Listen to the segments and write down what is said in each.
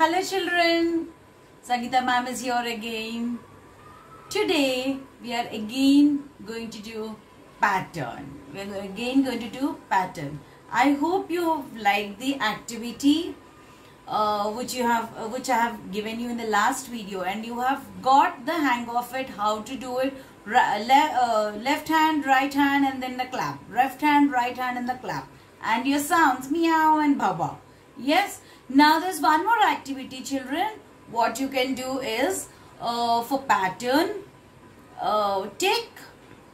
Hello children, Sangeeta ma'am is here again. Today we are again going to do pattern. We are again going to do pattern. I hope you like the activity uh, which you have, uh, which I have given you in the last video, and you have got the hang of it, how to do it. Le uh, left hand, right hand, and then the clap. Left hand, right hand, and the clap. And your sounds meow and baba. Yes. Now there's one more activity children. What you can do is uh, for pattern, uh, take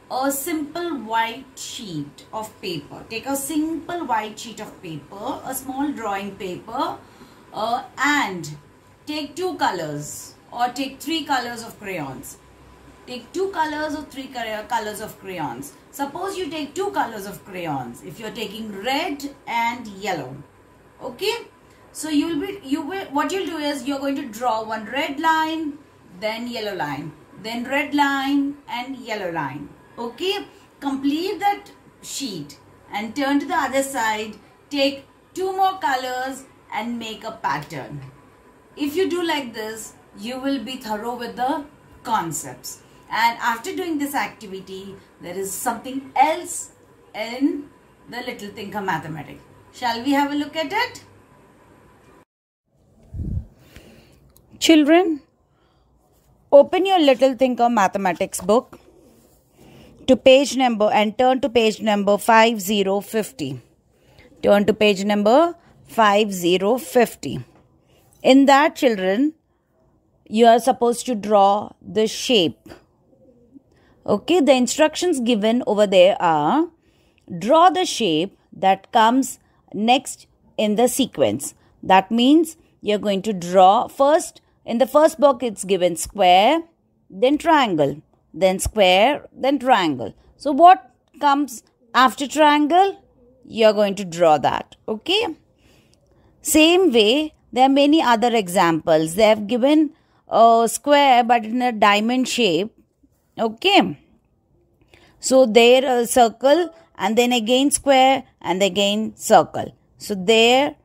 a simple white sheet of paper. Take a simple white sheet of paper, a small drawing paper uh, and take two colors or take three colors of crayons. Take two colors or three colors of crayons. Suppose you take two colors of crayons if you're taking red and yellow okay so you will be you will what you'll do is you're going to draw one red line then yellow line then red line and yellow line okay complete that sheet and turn to the other side take two more colors and make a pattern if you do like this you will be thorough with the concepts and after doing this activity there is something else in the little thinker mathematics Shall we have a look at it? Children, open your little thinker mathematics book to page number and turn to page number 5050. Turn to page number 5050. In that, children, you are supposed to draw the shape. Okay, the instructions given over there are draw the shape that comes next in the sequence. That means you're going to draw first, in the first box it's given square, then triangle, then square, then triangle. So what comes after triangle? You're going to draw that. Okay. Same way, there are many other examples. They have given a square but in a diamond shape. Okay. So there a circle and then again square and again circle. So there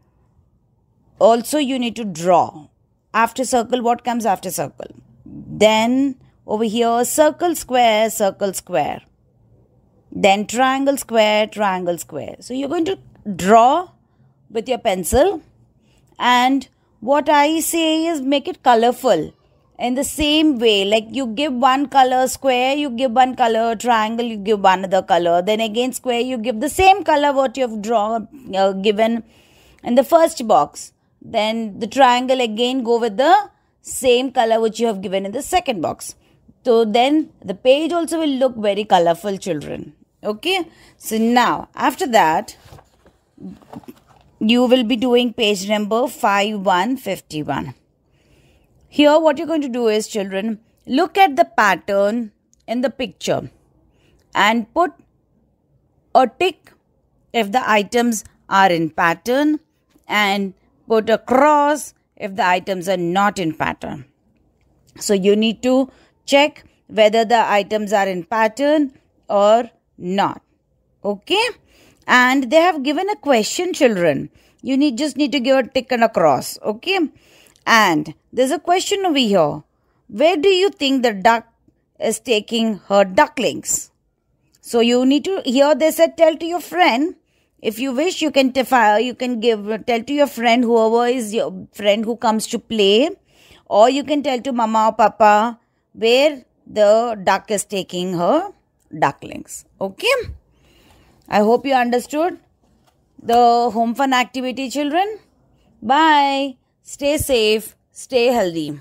also you need to draw. After circle, what comes after circle? Then over here, circle, square, circle, square. Then triangle, square, triangle, square. So you're going to draw with your pencil and what I say is make it colorful in the same way like you give one color square you give one color triangle you give another color then again square you give the same color what you have drawn uh, given in the first box then the triangle again go with the same color which you have given in the second box so then the page also will look very colorful children okay so now after that you will be doing page number 5151 here, what you're going to do is, children, look at the pattern in the picture and put a tick if the items are in pattern and put a cross if the items are not in pattern. So you need to check whether the items are in pattern or not. Okay? And they have given a question, children. You need just need to give a tick and a cross. Okay? And there's a question over here. Where do you think the duck is taking her ducklings? So you need to here they said tell to your friend. If you wish, you can tell uh, you can give tell to your friend whoever is your friend who comes to play, or you can tell to mama or papa where the duck is taking her ducklings. Okay. I hope you understood the home fun activity, children. Bye. Stay safe, stay healthy.